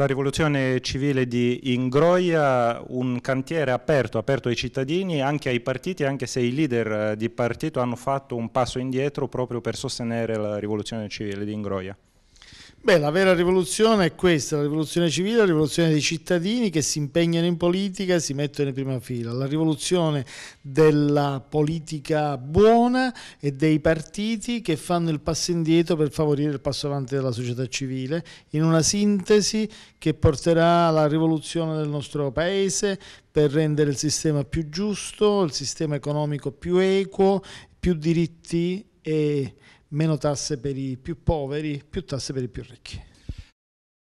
la rivoluzione civile di Ingroia, un cantiere aperto, aperto ai cittadini, anche ai partiti, anche se i leader eh, di partito hanno fatto un passo indietro proprio per sostenere la rivoluzione civile di Ingroia. Beh, la vera rivoluzione è questa, la rivoluzione civile, la rivoluzione dei cittadini che si impegnano in politica e si mettono in prima fila, la rivoluzione della politica buona e dei partiti che fanno il passo indietro per favorire il passo avanti della società civile, in una sintesi che porterà alla rivoluzione del nostro paese per rendere il sistema più giusto, il sistema economico più equo, più diritti e meno tasse per i più poveri, più tasse per i più ricchi.